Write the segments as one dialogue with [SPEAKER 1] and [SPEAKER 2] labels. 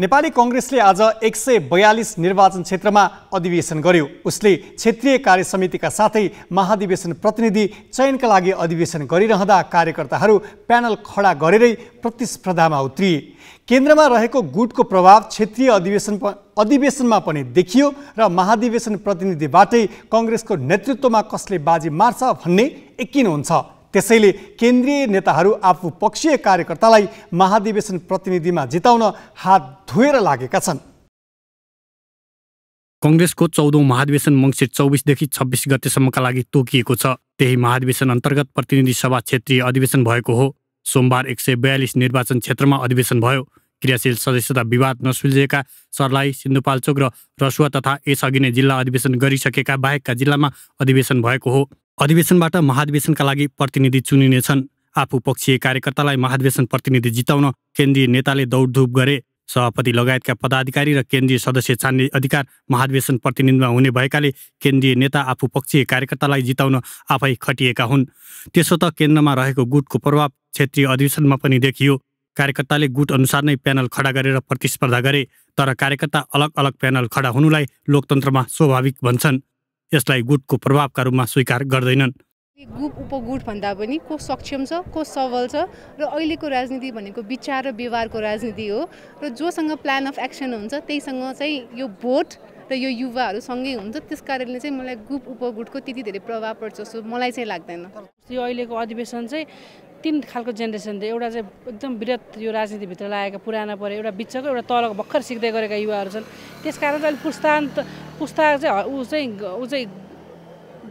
[SPEAKER 1] नेपाली कङ्ग्रेसले आज एक सय बयालिस निर्वाचन क्षेत्रमा अधिवेशन गर्यो उसले क्षेत्रीय कार्य समितिका साथै महाधिवेशन प्रतिनिधि चयनका लागि अधिवेशन गरिरहँदा कार्यकर्ताहरू प्यानल खडा गरेरै प्रतिस्पर्धामा उत्रिए केन्द्रमा रहेको गुटको प्रभाव क्षेत्रीय अधिवेशन अधिवेशनमा पनि देखियो र महाधिवेशन प्रतिनिधिबाटै कङ्ग्रेसको नेतृत्वमा कसले बाजी मार्छ भन्ने यकिन हुन्छ त्यसैले केन्द्रीय नेताहरू आफू पक्षीय कार्यकर्तालाई महाधिवेशन प्रतिनिधिमा जिताउन हात धोएर लागेका छन्
[SPEAKER 2] कङ्ग्रेसको चौधौँ महाधिवेशन मङ्सिर चौबिसदेखि छब्बिस गतेसम्मका लागि तोकिएको छ त्यही महाधिवेशन अन्तर्गत प्रतिनिधि सभा क्षेत्रीय अधिवेशन भएको हो सोमबार एक सय बयालिस निर्वाचन क्षेत्रमा अधिवेशन भयो क्रियाशील सदस्यता विवाद नसुल्झिएका सर्लाही सिन्धुपाल्चोक र रसुवा तथा यसअघि नै जिल्ला अधिवेशन गरिसकेका बाहेकका जिल्लामा अधिवेशन भएको हो अधिवेशनबाट महाधिवेशनका लागि प्रतिनिधि चुनिनेछन् आफू पक्षीय कार्यकर्तालाई महाधिवेशन प्रतिनिधि जिताउन केन्द्रीय नेताले दौडधुप गरे सभापति लगायतका पदाधिकारी र केन्द्रीय सदस्य छान्ने अधिकार महाधिवेशन प्रतिनिधिमा हुने भएकाले केन्द्रीय नेता आफू पक्षीय कार्यकर्तालाई जिताउन आफै खटिएका हुन् त्यसो त केन्द्रमा रहेको गुटको प्रभाव क्षेत्रीय अधिवेशनमा पनि देखियो कार्यकर्ताले गुट अनुसार नै प्यानल खडा गरेर प्रतिस्पर्धा गरे तर कार्यकर्ता अलग अलग प्यानल खडा हुनुलाई लोकतन्त्रमा स्वाभाविक भन्छन् यसलाई गुटको प्रभावका रूपमा स्वीकार गर्दैनन् गुप उपगुट भन्दा पनि को सक्षम छ को सबल छ र अहिलेको राजनीति भनेको विचार र व्यवहारको राजनीति हो र जोसँग प्लान अफ एक्सन हुन्छ त्यहीसँग चाहिँ यो भोट र यो युवाहरू सँगै हुन्छ त्यस कारणले चाहिँ मलाई गुप उपगुटको त्यति धेरै प्रभाव पर्छ जस्तो मलाई चाहिँ लाग्दैन यो अहिलेको अधिवेशन चाहिँ तिन खालको जेनेरेसन थियो एउटा चाहिँ एकदम वृहत यो राजनीतिभित्र लागेका पुराना परे एउटा बिचको एउटा तलको भर्खर सिक्दै गरेका युवाहरू छन् त्यस कारण चाहिँ अहिले पुस्तान्त पुस्ता चाहिँ ऊ चाहिँ ऊ चाहिँ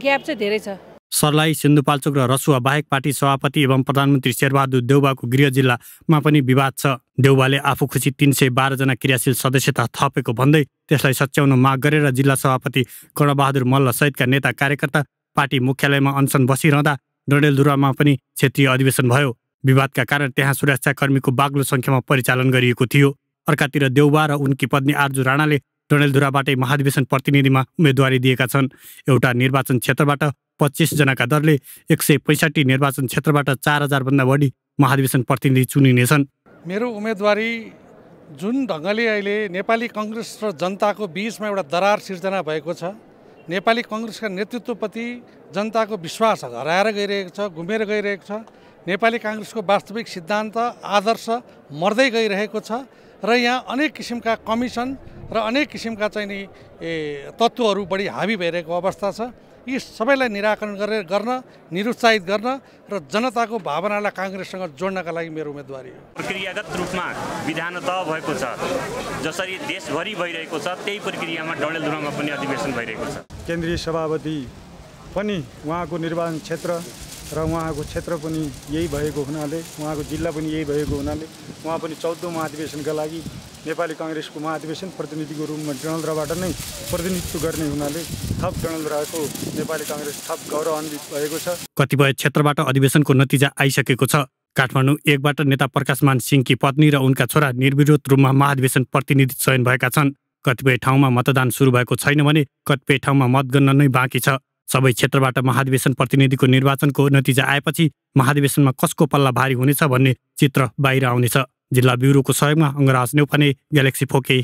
[SPEAKER 2] ग्याप चाहिँ धेरै छ सर्लाही सिन्धुपाल्चोक र रसुवा बाहेक पार्टी सभापति एवं प्रधानमन्त्री शेरबहादुर देउबाको गृह जिल्लामा पनि विवाद छ देउबाले आफू खुसी तिन सय बाह्रजना क्रियाशील सदस्यता थपेको भन्दै त्यसलाई सच्याउन माग गरेर जिल्ला सभापति कर्णबहादुर मल्ल सहितका नेता कार्यकर्ता पार्टी मुख्यालयमा अनसन बसिरहँदा डडेलधुरामा पनि क्षेत्रीय अधिवेशन भयो विवादका कारण त्यहाँ सुरक्षाकर्मीको बाक्लो सङ्ख्यामा परिचालन गरिएको थियो अर्कातिर देउबा र उनकी पत्नी आर्जु राणाले डडेलधुराबाटै महाधिवेशन प्रतिनिधिमा उम्मेदवारी दिएका छन् एउटा निर्वाचन क्षेत्रबाट पच्चिसजनाका दरले एक सय पैँसठी निर्वाचन क्षेत्रबाट चार हजारभन्दा बढी महाधिवेशन प्रतिनिधि चुनिनेछन्
[SPEAKER 3] मेरो उम्मेदवारी जुन ढङ्गले अहिले नेपाली कङ्ग्रेस र जनताको बिचमा एउटा दरार सिर्जना भएको छ नेपाली कङ्ग्रेसका नेतृत्वप्रति जनताको विश्वास हराएर गइरहेको छ घुमेर गइरहेको छ नेपाली काङ्ग्रेसको वास्तविक सिद्धान्त आदर्श मर्दै गइरहेको छ र यहाँ अनेक किसिमका कमिसन र अनेक किसिमका चाहिँ नि तत्त्वहरू बढी हावी भइरहेको अवस्था छ यी सबैलाई निराकरण गरेर गर्न निरुत्साहित गर्न र जनताको भावनालाई काङ्ग्रेससँग जोड्नका लागि मेरो उम्मेदवारी हो
[SPEAKER 2] प्रक्रियागत रूपमा विधान त भएको छ जसरी देशभरि भइरहेको छ त्यही प्रक्रियामा डडेलधुरामा पनि अधिवेशन भइरहेको छ
[SPEAKER 3] केन्द्रीय
[SPEAKER 1] सभापति पनि उहाँको निर्वाचन क्षेत्र र उहाँको क्षेत्र पनि यही भएको हुनाले उहाँको जिल्ला पनि यही भएको हुनाले उहाँ पनि चौधौँ महाधिवेशनका लागि नेपाली कङ्ग्रेसको महाधिवेशन प्रतिनिधिको रूपमा डणलराबाट नै प्रतिनिधित्व गर्ने हुनाले थप डणलराको नेपाली कङ्ग्रेस थप गौरवान्वित भएको छ
[SPEAKER 2] कतिपय क्षेत्रबाट अधिवेशनको नतिजा आइसकेको छ काठमाडौँ एकबाट नेता प्रकाशमान सिंहकी पत्नी र उनका छोरा निर्विरोध रूपमा महाधिवेशन प्रतिनिधि चयन भएका छन् कतिपय ठाउँमा मतदान सुरु भएको छैन भने कतिपय ठाउँमा मतगणना नै बाँकी छ सबै क्षेत्रबाट महाधिवेशन प्रतिनिधिको निर्वाचनको नतिजा आएपछि महाधिवेशनमा कसको पल्ला भारी हुनेछ भन्ने चित्र बाहिर आउनेछ जिल्ला ब्युरोको सहयोगमा अङ्गराज नेउपाने ग्यालेक्सी फोके